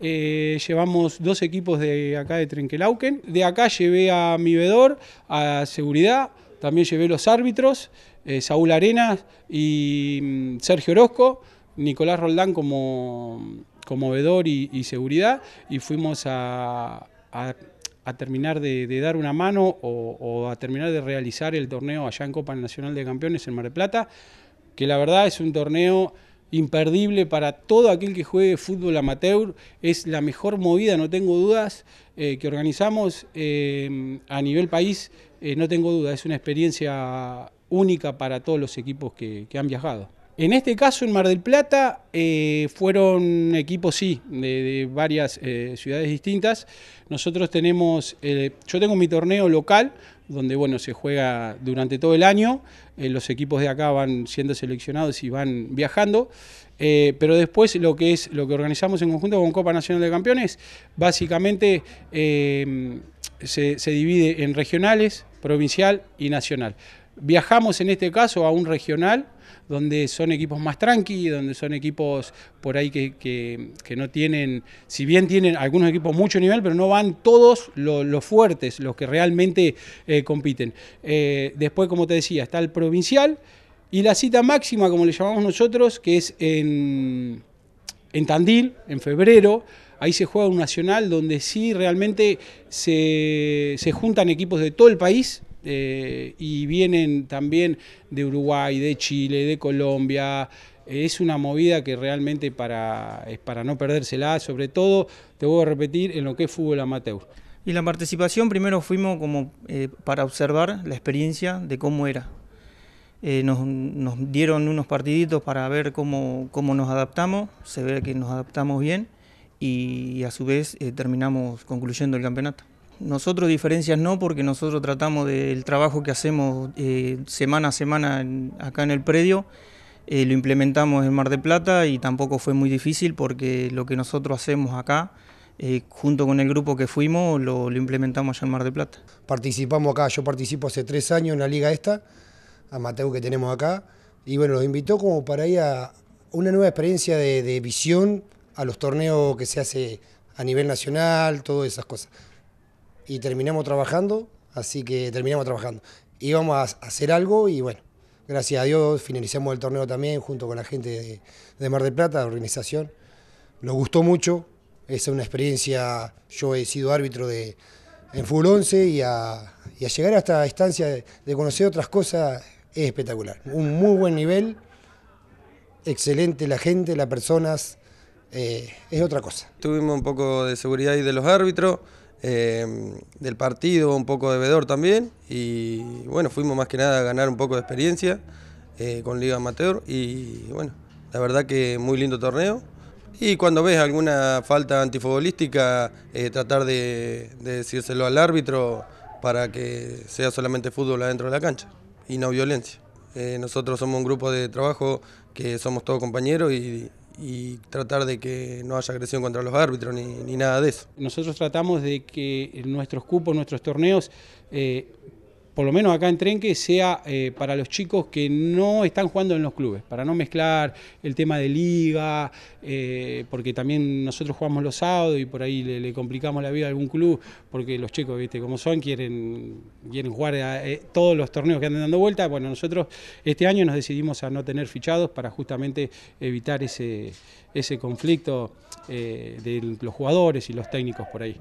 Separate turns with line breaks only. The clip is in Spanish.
Eh, llevamos dos equipos de acá de Trenquelauquen. De acá llevé a mi vedor, a seguridad, también llevé los árbitros, eh, Saúl Arenas y mm, Sergio Orozco, Nicolás Roldán como, como vedor y, seguridad, y fuimos a, terminar de, dar una mano o, o, a terminar de realizar el torneo allá en Copa Nacional de Campeones en Mar del Plata, que la verdad es un torneo imperdible para todo aquel que juegue fútbol amateur. Es la mejor movida, no tengo dudas, eh, que organizamos eh, a nivel país. Eh, no tengo duda, es una experiencia única para todos los equipos que, han viajado. En este caso, en Mar del Plata, fueron equipos, sí, de, varias ciudades distintas. Nosotros tenemos, yo tengo mi torneo local, donde bueno, se juega durante todo el año, eh, los equipos de acá van siendo seleccionados y van viajando, eh, pero después lo que es lo que organizamos en conjunto con Copa Nacional de Campeones, básicamente eh, se divide en regionales, provincial y nacional. Viajamos en este caso a un regional donde son equipos más tranqui, donde son equipos por ahí que, no tienen, si bien tienen algunos equipos mucho nivel, pero no van todos los fuertes, los que realmente eh, compiten. Eh, después, como te decía, está el provincial y la cita máxima, como le llamamos nosotros, que es en, en Tandil, en febrero. Ahí se juega un nacional donde sí realmente se, se juntan equipos de todo el país eh, y vienen también de Uruguay, de Chile, de Colombia. Eh, es una movida que realmente para, es para no perdérsela, sobre todo,
te voy a repetir, en lo que es fútbol amateur. Y la participación, primero fuimos como eh, para observar la experiencia de cómo era. nos, dieron unos partiditos para ver cómo, cómo, nos adaptamos, se ve que nos adaptamos bien y, a su vez terminamos concluyendo el campeonato. Nosotros diferencias no, porque nosotros tratamos del trabajo que hacemos eh, semana a semana acá en el predio, eh, lo implementamos en Mar de Plata y tampoco fue muy difícil porque lo que nosotros hacemos acá, eh, junto con el grupo
que fuimos, lo, implementamos allá en Mar de Plata. Participamos acá, yo participo hace tres años en la liga esta, a Mateo que tenemos acá, y bueno, los invitó como para ir a una nueva experiencia de, de visión a los torneos que se hace a nivel nacional, todas esas cosas y terminamos trabajando, así que terminamos trabajando. Íbamos a hacer algo y bueno, gracias a Dios finalizamos el torneo también junto con la gente de, Mar del Plata, la organización. Nos gustó mucho, es una experiencia, yo he sido árbitro de, en fútbol 11 y a, llegar a esta instancia de, conocer otras cosas es espectacular. Un muy buen nivel, excelente la gente, las personas, eh, es otra cosa. Tuvimos
un poco de seguridad y de los árbitros. Eh, del partido, un poco de vedor también. Y bueno, fuimos más que nada a ganar un poco de experiencia eh, con Liga Amateur. Y bueno, la verdad que muy lindo torneo. Y cuando ves alguna falta antifutbolística, eh, tratar de, de, decírselo al árbitro para que sea solamente fútbol adentro de la cancha y no violencia. nosotros somos un grupo de trabajo que somos todos compañeros y, y tratar de que no haya agresión contra los árbitros
ni, nada de eso. Nosotros tratamos de que nuestros cupos, nuestros torneos, eh, por lo menos acá en Trenque, sea eh, para los chicos que no están jugando en los clubes, para no mezclar el tema de liga, eh, porque también nosotros jugamos los sábados y por ahí le, complicamos la vida a algún club, porque los chicos, viste, como son, quieren, quieren jugar eh, todos los torneos que andan dando vuelta. Bueno, nosotros este año nos decidimos a no tener fichados para justamente evitar ese, ese conflicto de los jugadores y los técnicos por ahí.